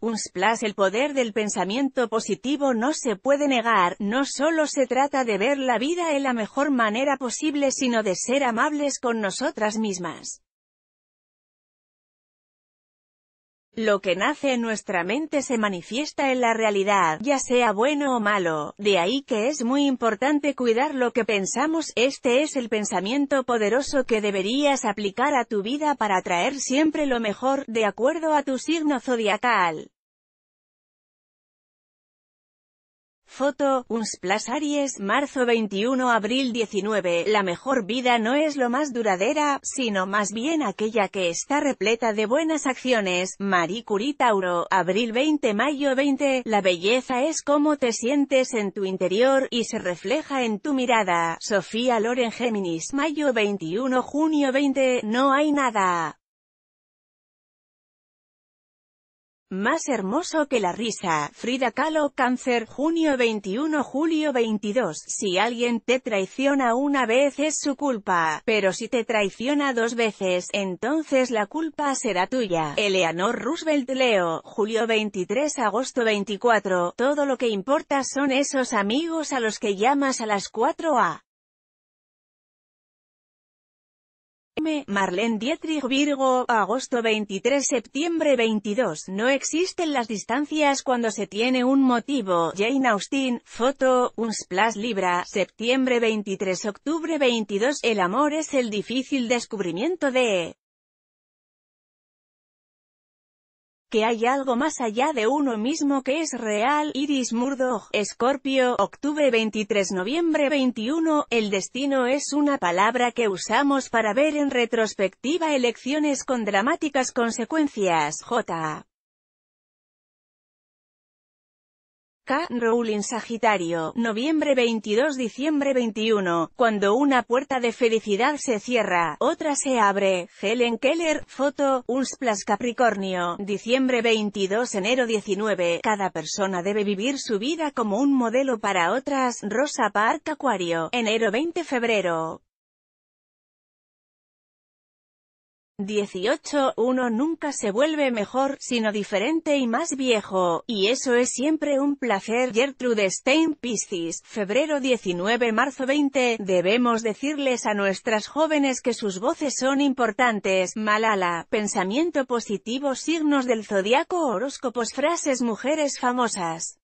un splash el poder del pensamiento positivo no se puede negar, no solo se trata de ver la vida en la mejor manera posible sino de ser amables con nosotras mismas. Lo que nace en nuestra mente se manifiesta en la realidad, ya sea bueno o malo, de ahí que es muy importante cuidar lo que pensamos, este es el pensamiento poderoso que deberías aplicar a tu vida para atraer siempre lo mejor, de acuerdo a tu signo zodiacal. Foto, Unsplash Aries, marzo 21 abril 19, la mejor vida no es lo más duradera, sino más bien aquella que está repleta de buenas acciones, Marie Curie Tauro, abril 20 mayo 20, la belleza es como te sientes en tu interior, y se refleja en tu mirada, Sofía Loren Géminis, mayo 21 junio 20, no hay nada. Más hermoso que la risa, Frida Kahlo, Cáncer, junio 21, julio 22. Si alguien te traiciona una vez es su culpa, pero si te traiciona dos veces, entonces la culpa será tuya. Eleanor Roosevelt Leo, julio 23, agosto 24. Todo lo que importa son esos amigos a los que llamas a las 4 a. Marlene Dietrich Virgo, agosto 23 septiembre 22. No existen las distancias cuando se tiene un motivo. Jane Austen, foto, un splash libra, septiembre 23 octubre 22. El amor es el difícil descubrimiento de que hay algo más allá de uno mismo que es real, Iris Murdoch, Escorpio, octubre 23 noviembre 21, el destino es una palabra que usamos para ver en retrospectiva elecciones con dramáticas consecuencias, J. K. Rowling Sagitario, noviembre 22-diciembre 21, cuando una puerta de felicidad se cierra, otra se abre, Helen Keller, foto, Unsplash Capricornio, diciembre 22-enero 19, cada persona debe vivir su vida como un modelo para otras, Rosa Park Acuario, enero 20-febrero, 18. Uno nunca se vuelve mejor, sino diferente y más viejo, y eso es siempre un placer. Gertrude Stein Piscis, febrero 19-marzo 20, debemos decirles a nuestras jóvenes que sus voces son importantes. Malala, pensamiento positivo, signos del zodiaco, horóscopos, frases, mujeres famosas.